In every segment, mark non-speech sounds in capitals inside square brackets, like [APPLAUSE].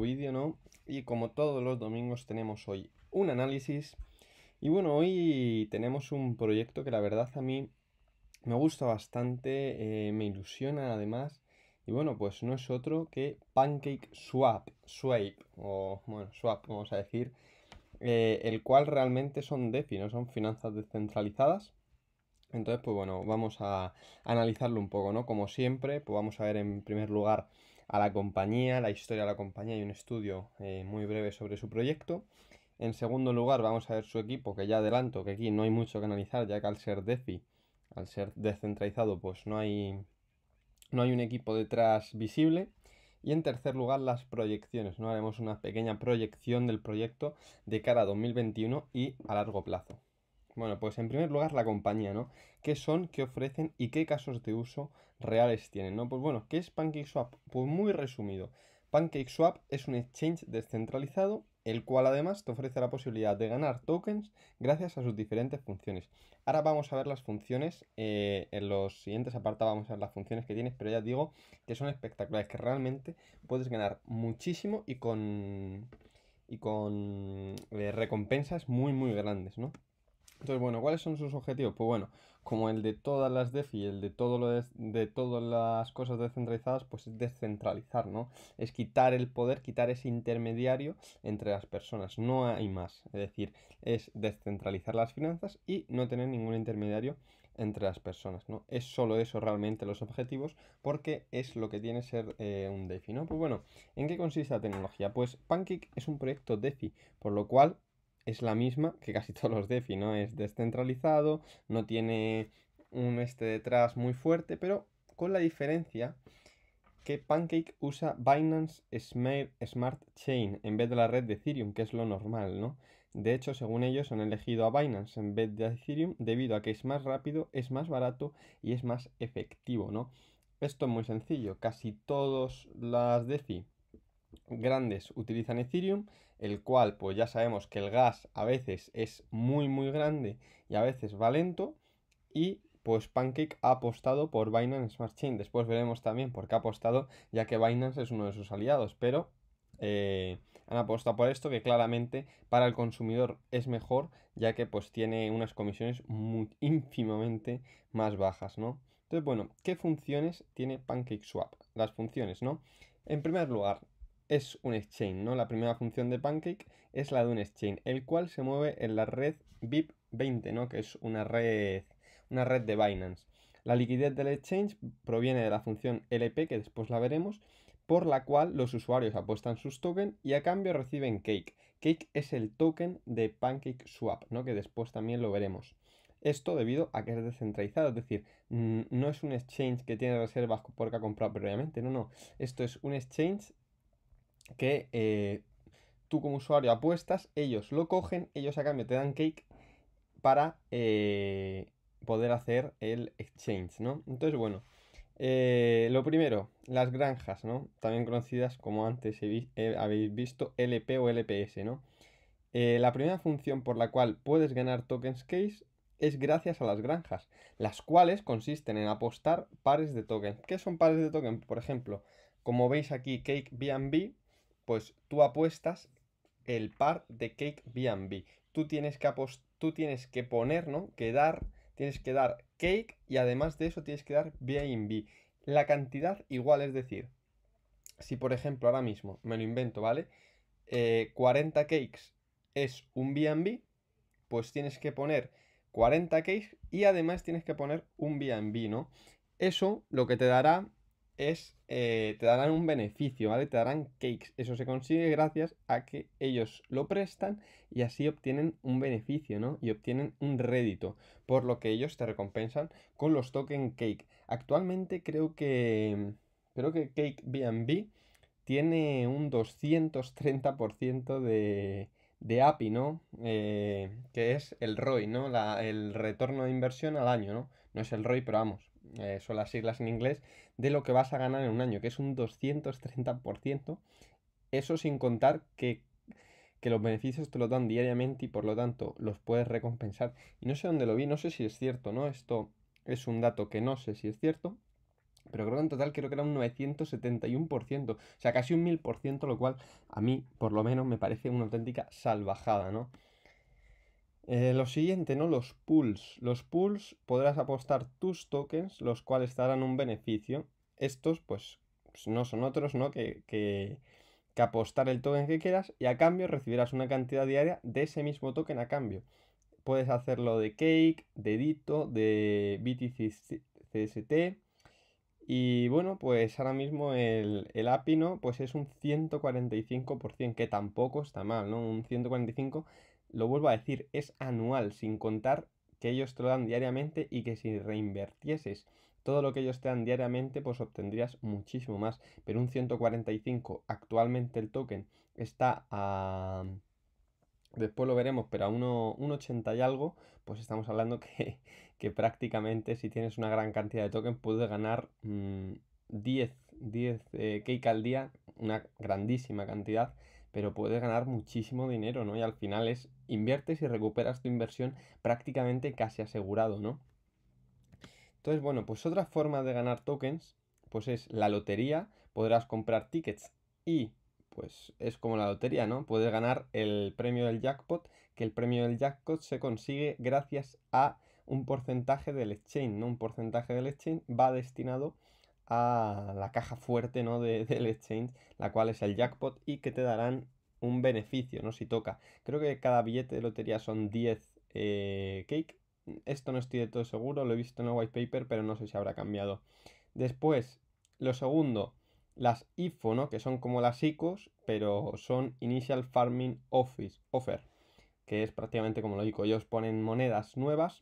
vídeo, ¿no? Y como todos los domingos tenemos hoy un análisis. Y bueno, hoy tenemos un proyecto que la verdad a mí me gusta bastante, eh, me ilusiona además. Y bueno, pues no es otro que Pancake Swap, Swipe, o bueno, Swap vamos a decir, eh, el cual realmente son DeFi, ¿no? Son finanzas descentralizadas. Entonces, pues bueno, vamos a analizarlo un poco, ¿no? Como siempre, pues vamos a ver en primer lugar a la compañía, la historia de la compañía y un estudio eh, muy breve sobre su proyecto. En segundo lugar, vamos a ver su equipo, que ya adelanto que aquí no hay mucho que analizar, ya que al ser DeFi, al ser descentralizado, pues no hay, no hay un equipo detrás visible. Y en tercer lugar, las proyecciones. ¿no? Haremos una pequeña proyección del proyecto de cara a 2021 y a largo plazo. Bueno, pues en primer lugar la compañía, ¿no? ¿Qué son, qué ofrecen y qué casos de uso reales tienen, ¿no? Pues bueno, ¿qué es PancakeSwap? Pues muy resumido. PancakeSwap es un exchange descentralizado, el cual además te ofrece la posibilidad de ganar tokens gracias a sus diferentes funciones. Ahora vamos a ver las funciones, eh, en los siguientes apartados vamos a ver las funciones que tienes, pero ya digo que son espectaculares, que realmente puedes ganar muchísimo y con, y con eh, recompensas muy muy grandes, ¿no? Entonces, bueno, ¿cuáles son sus objetivos? Pues bueno, como el de todas las DeFi el de, todo lo de, todas las cosas descentralizadas, pues es descentralizar, ¿no? Es quitar el poder, quitar ese intermediario entre las personas. No hay más. Es decir, es descentralizar las finanzas y no tener ningún intermediario entre las personas, ¿no? Es solo eso realmente los objetivos, porque es lo que tiene ser eh, un DeFi, ¿no? Pues bueno, ¿en qué consiste la tecnología? Pues Pancake es un proyecto DeFi, por lo cual es la misma que casi [LAUGHS] todos los DeFi, ¿no? Es descentralizado, no tiene un este detrás muy fuerte, pero con la diferencia que Pancake usa Binance Smart Chain en vez de la red de Ethereum, que es lo normal, ¿no? De hecho, según ellos, han elegido a Binance en vez de Ethereum debido a que es más rápido, es más barato y es más efectivo, ¿no? Esto es muy sencillo, casi todas las DeFi grandes utilizan Ethereum, el cual pues ya sabemos que el gas a veces es muy muy grande y a veces va lento y pues Pancake ha apostado por Binance Smart Chain. Después veremos también por qué ha apostado, ya que Binance es uno de sus aliados, pero eh, han apostado por esto que claramente para el consumidor es mejor, ya que pues tiene unas comisiones muy ínfimamente más bajas, ¿no? Entonces, bueno, ¿qué funciones tiene Pancake Swap? Las funciones, ¿no? En primer lugar, es un exchange, ¿no? La primera función de Pancake es la de un exchange, el cual se mueve en la red BIP20, ¿no? Que es una red, una red de Binance. La liquidez del exchange proviene de la función LP, que después la veremos, por la cual los usuarios apuestan sus tokens y a cambio reciben Cake. Cake es el token de Pancake Swap, ¿no? Que después también lo veremos. Esto debido a que es descentralizado, es decir, no es un exchange que tiene reservas porque ha comprado previamente, no, no. Esto es un exchange que eh, tú como usuario apuestas, ellos lo cogen, ellos a cambio te dan cake para eh, poder hacer el exchange, ¿no? Entonces, bueno, eh, lo primero, las granjas, ¿no? También conocidas como antes habéis visto LP o LPS, ¿no? la primera función por la cual puedes ganar tokens case es gracias a las granjas, las cuales consisten en apostar pares de tokens. ¿Qué son pares de tokens? Por ejemplo, como veis aquí, Cake BNB pues tú apuestas el par de Cake BNB. Tú, tienes que tú tienes que poner, ¿no? Que dar, tienes que dar Cake y además de eso tienes que dar BB. La cantidad igual, es decir, si por ejemplo ahora mismo me lo invento, ¿vale? 40 eh, cakes es un BNB, pues tienes que poner 40 cakes y además tienes que poner un BB, ¿no? Eso lo que te dará es, eh, te darán un beneficio, ¿vale? Te darán cakes. Eso se consigue gracias a que ellos lo prestan y así obtienen un beneficio, ¿no? Y obtienen un rédito, por lo que ellos te recompensan con los token cake. Actualmente creo que, creo que Cake BNB tiene un 230% de, de API, ¿no? Eh, que es el ROI, ¿no? el retorno de inversión al año, ¿no? No es el ROI, pero vamos, eh, son las siglas en inglés, de lo que vas a ganar en un año, que es un 230%. Eso sin contar que, que los beneficios te los dan diariamente y por lo tanto los puedes recompensar. Y no sé dónde lo vi, no sé si es cierto, ¿no? Esto es un dato que no sé si es cierto, pero creo que en total creo que era un 971%, o sea, casi un 1000%, lo cual a mí por lo menos me parece una auténtica salvajada, ¿no? Eh, lo siguiente, ¿no? Los pools. Los pools podrás apostar tus tokens, los cuales te darán un beneficio. Estos, pues, no son otros, ¿no? Que, que, que apostar el token que quieras y a cambio recibirás una cantidad diaria de ese mismo token a cambio. Puedes hacerlo de Cake, de Dito, de BTCST. Y bueno, pues ahora mismo el, el API, Pues es un 145%, que tampoco está mal, ¿no? Un 145% lo vuelvo a decir, es anual, sin contar que ellos te lo dan diariamente y que si reinvertieses todo lo que ellos te dan diariamente, pues obtendrías muchísimo más. Pero un 145, actualmente el token está a... Después lo veremos, pero a un 80 y algo, pues estamos hablando [LAUGHS] que, prácticamente si tienes una gran cantidad de token puedes ganar 10, mm, 10 eh, cake al día, una grandísima cantidad pero puedes ganar muchísimo dinero, ¿no? Y al final es inviertes y recuperas tu inversión prácticamente casi asegurado, ¿no? Entonces, bueno, pues otra forma de ganar tokens, pues es la lotería, podrás comprar tickets y pues es como la lotería, ¿no? Puedes ganar el premio del jackpot, que el premio del jackpot se consigue gracias a un porcentaje del exchange, ¿no? Un porcentaje del exchange va destinado a la caja fuerte ¿no? De, del exchange, la cual es el jackpot y que te darán un beneficio, ¿no? Si toca. Creo que cada billete de lotería son 10 eh, cake. Esto no estoy de todo seguro, lo he visto en el white paper, pero no sé si habrá cambiado. Después, lo segundo, las IFO, ¿no? Que son como las ICOs, pero son Initial Farming Office, Offer, que es prácticamente como lo digo, ellos ponen monedas nuevas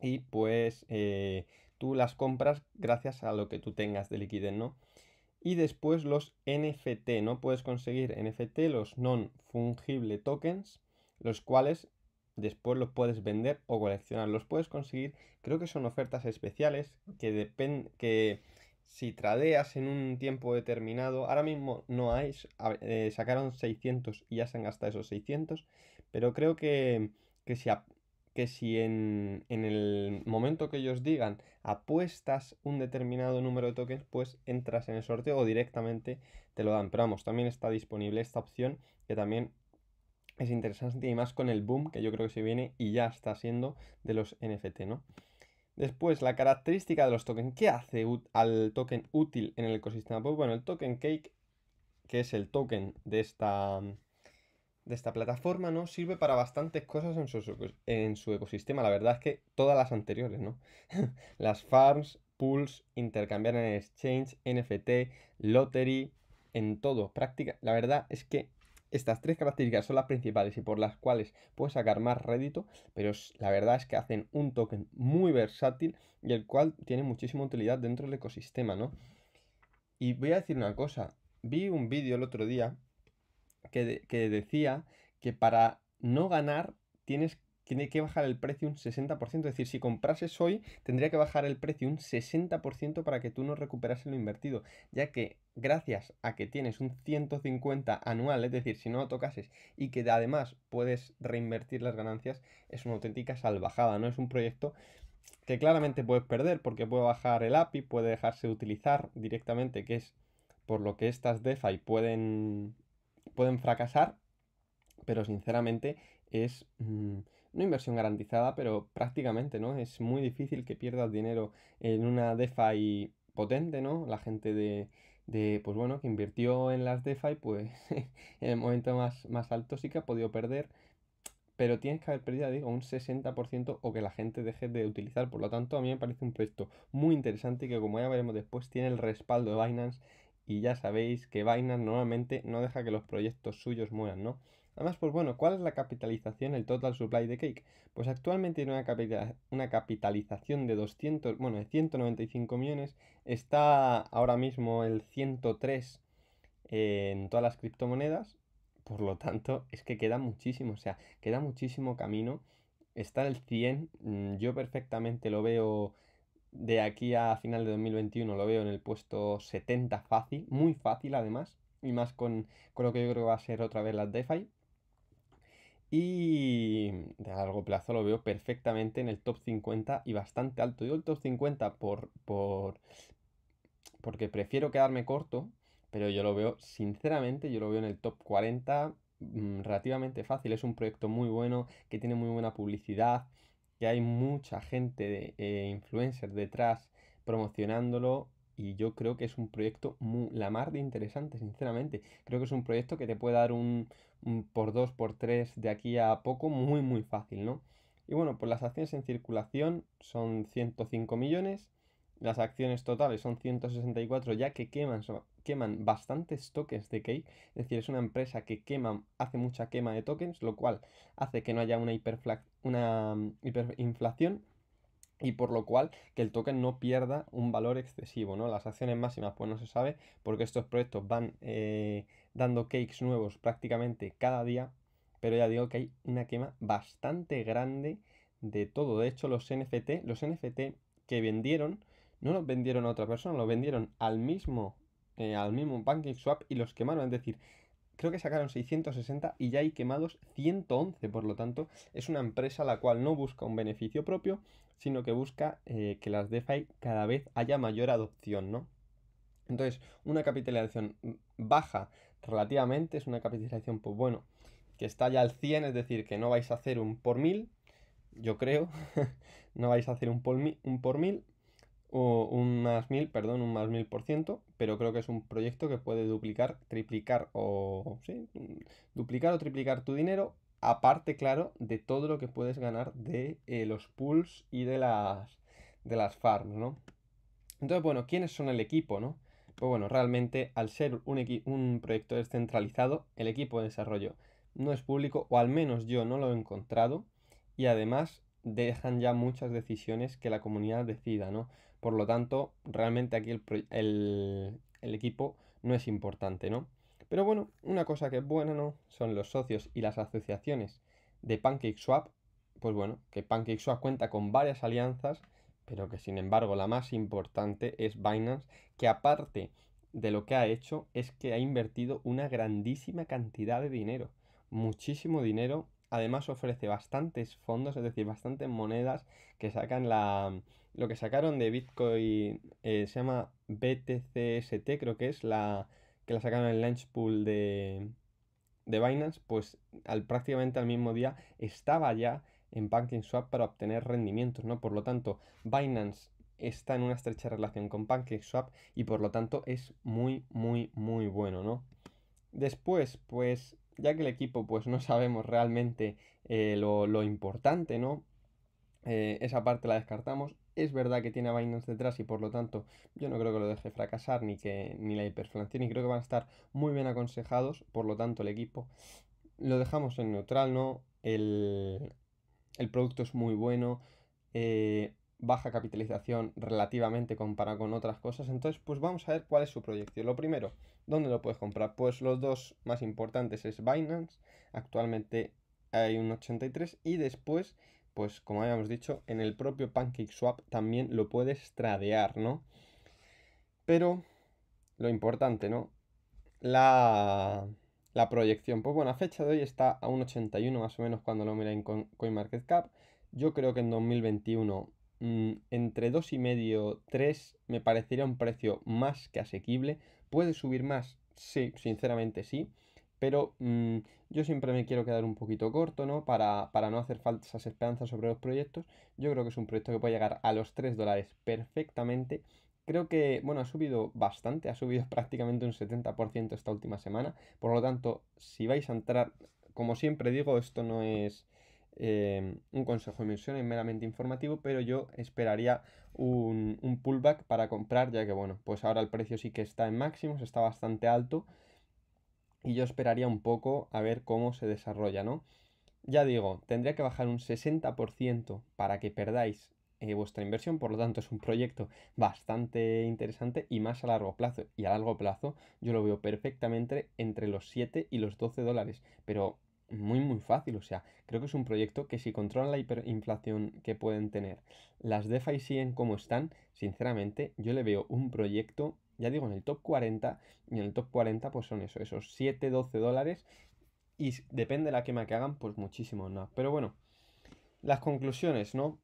y pues eh, tú las compras gracias a lo que tú tengas de liquidez, ¿no? Y después los NFT, ¿no? Puedes conseguir NFT, los non-fungible tokens, los cuales después los puedes vender o coleccionar. Los puedes conseguir, creo que son ofertas especiales que dependen, que si tradeas en un tiempo determinado, ahora mismo no hay, eh, sacaron 600 y ya se han gastado esos 600, pero creo que, que si, que si en, el momento que ellos digan apuestas un determinado número de tokens, pues entras en el sorteo o directamente te lo dan. Pero vamos, también está disponible esta opción que también es interesante y más con el boom que yo creo que se viene y ya está siendo de los NFT, ¿no? Después, la característica de los tokens. ¿Qué hace al token útil en el ecosistema? Pues bueno, el token cake, que es el token de esta de esta plataforma, ¿no? Sirve para bastantes cosas en su, en su ecosistema. La verdad es que todas las anteriores, ¿no? [LAUGHS] las farms, pools, intercambiar en exchange, NFT, lottery, en todo. La verdad es que estas tres características son las principales y por las cuales puedes sacar más rédito, pero la verdad es que hacen un token muy versátil y el cual tiene muchísima utilidad dentro del ecosistema, ¿no? Y voy a decir una cosa, vi un vídeo el otro día que, decía que para no ganar tienes tiene que bajar el precio un 60%. Es decir, si comprases hoy, tendría que bajar el precio un 60% para que tú no recuperases lo invertido. Ya que gracias a que tienes un 150 anual, es decir, si no lo tocases y que además puedes reinvertir las ganancias, es una auténtica salvajada, ¿no? Es un proyecto que claramente puedes perder porque puede bajar el API, puede dejarse utilizar directamente, que es por lo que estas DeFi pueden pueden fracasar, pero sinceramente es una mm, inversión garantizada, pero prácticamente, ¿no? Es muy difícil que pierdas dinero en una DeFi potente, ¿no? La gente de, pues bueno, que invirtió en las DeFi, pues [LAUGHS] en el momento más, más alto sí que ha podido perder, pero tienes que haber perdido, digo, un 60% o que la gente deje de utilizar. Por lo tanto, a mí me parece un proyecto muy interesante que, como ya veremos después, tiene el respaldo de Binance y ya sabéis que Binance normalmente no deja que los proyectos suyos mueran, ¿no? Además, pues bueno, ¿cuál es la capitalización, el total supply de Cake? Pues actualmente tiene una, capitalización de 200, bueno, de 195 millones, está ahora mismo el 103 eh, en todas las criptomonedas, por lo tanto, es que queda muchísimo, o sea, queda muchísimo camino. Está el 100, mm, yo perfectamente lo veo de aquí a final de 2021 lo veo en el puesto 70 fácil, muy fácil además, y más con, lo que yo creo que va a ser otra vez las DeFi. Y de largo plazo lo veo perfectamente en el top 50 y bastante alto. y el top 50 por, por, porque prefiero quedarme corto, pero yo lo veo, sinceramente, yo lo veo en el top 40 mm, relativamente fácil. Es un proyecto muy bueno, que tiene muy buena publicidad, que hay mucha gente de eh, influencers detrás promocionándolo y yo creo que es un proyecto la más de interesante, sinceramente. Creo que es un proyecto que te puede dar un, un, por dos, por tres de aquí a poco muy, muy fácil, ¿no? Y bueno, pues las acciones en circulación son 105 millones, las acciones totales son 164 ya que queman, queman bastantes tokens de Cake, es decir, es una empresa que quema, hace mucha quema de tokens, lo cual hace que no haya una, una mm, hiperinflación y por lo cual que el token no pierda un valor excesivo, ¿no? Las acciones máximas pues no se sabe porque estos proyectos van eh, dando cakes nuevos prácticamente cada día, pero ya digo que hay una quema bastante grande de todo. De hecho, los NFT, los NFT que vendieron, no los vendieron a otra persona, los vendieron al mismo eh, al mismo banking Swap y los quemaron. Es decir, creo que sacaron 660 y ya hay quemados 111. Por lo tanto, es una empresa la cual no busca un beneficio propio, sino que busca eh, que las DeFi cada vez haya mayor adopción, ¿no? Entonces, una capitalización baja relativamente es una capitalización, pues bueno, que está ya al 100, es decir, que no vais a hacer un por mil, yo creo, [LAUGHS] no vais a hacer un por, un por mil, o un más mil, perdón, un más mil por ciento, pero creo que es un proyecto que puede duplicar, triplicar o sí, duplicar o triplicar tu dinero, aparte, claro, de todo lo que puedes ganar de eh, los pools y de las, de las farms, ¿no? Entonces, bueno, ¿quiénes son el equipo, no? Pues bueno, realmente al ser un, un proyecto descentralizado, el equipo de desarrollo no es público, o al menos yo no lo he encontrado, y además dejan ya muchas decisiones que la comunidad decida, ¿no? Por lo tanto, realmente aquí el, equipo no es importante, ¿no? Pero bueno, una cosa que es buena, ¿no? Son los socios y las asociaciones de PancakeSwap. Pues bueno, que PancakeSwap cuenta con varias alianzas, pero que sin embargo la más importante es Binance, que aparte de lo que ha hecho es que ha invertido una grandísima cantidad de dinero, muchísimo dinero además ofrece bastantes fondos, es decir, bastantes monedas que sacan la... Lo que sacaron de Bitcoin eh, se llama BTCST, creo que es la que la sacaron en el launch pool de, Binance, pues al, prácticamente al mismo día estaba ya en PancakeSwap para obtener rendimientos, ¿no? Por lo tanto, Binance está en una estrecha relación con PancakeSwap y por lo tanto es muy, muy, muy bueno, ¿no? Después, pues ya que el equipo pues no sabemos realmente eh, lo, importante, ¿no? Eh, esa parte la descartamos. Es verdad que tiene a Binance detrás y por lo tanto yo no creo que lo deje fracasar ni que ni la hiperflación y creo que van a estar muy bien aconsejados. Por lo tanto el equipo lo dejamos en neutral, ¿no? El, producto es muy bueno. Eh, baja capitalización relativamente comparado con otras cosas. Entonces, pues vamos a ver cuál es su proyección. Lo primero, ¿dónde lo puedes comprar? Pues los dos más importantes es Binance, actualmente hay un 83 y después, pues como habíamos dicho, en el propio PancakeSwap también lo puedes tradear, ¿no? Pero lo importante, ¿no? La, proyección. Pues bueno, a fecha de hoy está a un 81 más o menos cuando lo mira en CoinMarketCap. Yo creo que en 2021 Mm, entre 2,5 y 3 me parecería un precio más que asequible. ¿Puede subir más? Sí, sinceramente sí. Pero mm, yo siempre me quiero quedar un poquito corto, ¿no? Para, para, no hacer falsas esperanzas sobre los proyectos. Yo creo que es un proyecto que puede llegar a los 3 dólares perfectamente. Creo que, bueno, ha subido bastante, ha subido [LAUGHS] prácticamente un 70% esta última semana. Por lo tanto, si vais a entrar, como siempre digo, esto no es Em, un consejo de inversión es meramente informativo, pero yo esperaría un, pullback para comprar, ya que bueno, pues ahora el precio sí que está en máximos, está bastante alto, y yo esperaría un poco a ver cómo se desarrolla, ¿no? Ya digo, tendría que bajar un 60% para que perdáis eh, vuestra inversión, por lo tanto es un proyecto bastante interesante y más a largo plazo. Y a largo plazo yo lo veo perfectamente entre los 7 y los 12 dólares, pero muy muy fácil, o sea, creo que es un proyecto que si controlan la hiperinflación que pueden tener, las DeFi siguen como están, sinceramente yo le veo un proyecto, ya digo, en el top 40 y en el top 40 pues son eso, esos 7, 12 dólares y depende de la quema que hagan pues muchísimo, ¿no? Pero bueno, las conclusiones, ¿no?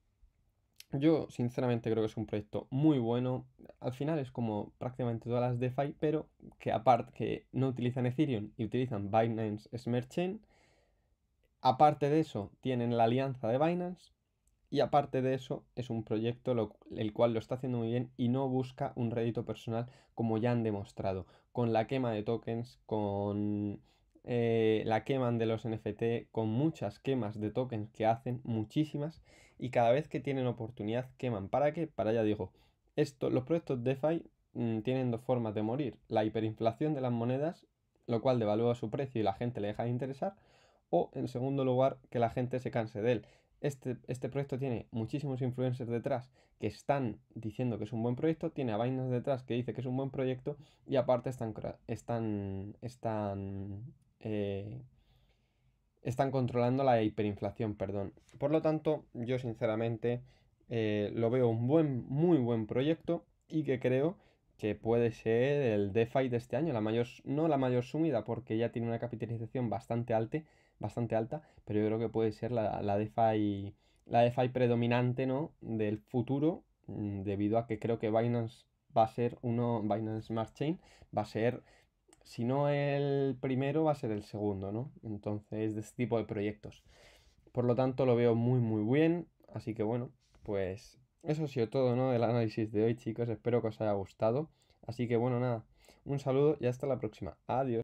Yo sinceramente creo que es un proyecto muy bueno. Al final es como prácticamente todas las DeFi, pero que aparte que no utilizan Ethereum y utilizan Binance Smart Chain, Aparte de eso, tienen la alianza de Binance y aparte de eso, es un proyecto el cual lo está haciendo muy bien y no busca un rédito personal como ya han demostrado, con la quema de tokens, con eh, la queman de los NFT con muchas quemas de tokens que hacen, muchísimas, y cada vez que tienen oportunidad queman. ¿Para qué? Para ya digo, esto, los proyectos DeFi mm, tienen dos formas de morir, la hiperinflación de las monedas, lo cual devalúa su precio y la gente le deja de interesar, o en segundo lugar que la gente se canse de él. Este, este, proyecto tiene muchísimos influencers detrás que están diciendo que es un buen proyecto, tiene a detrás que dice que es un buen proyecto y aparte están, están, están, eh, están controlando la hiperinflación, perdón. Por lo tanto, yo sinceramente eh, lo veo un buen, muy buen proyecto y que creo que puede ser el DeFi de este año, la mayor, no la mayor sumida porque ya tiene una capitalización bastante alta, bastante alta, pero yo creo que puede ser la, la DeFi la DeFi predominante, ¿no? del futuro mm, debido a que creo que Binance va a ser uno Binance Smart Chain va a ser si no el primero va a ser el segundo, ¿no? Entonces, de este tipo de proyectos. Por lo tanto, lo veo muy muy bien, así que bueno, pues eso ha sido todo, ¿no? El análisis de hoy, chicos. Espero que os haya gustado. Así que bueno, nada. Un saludo y hasta la próxima. Adiós.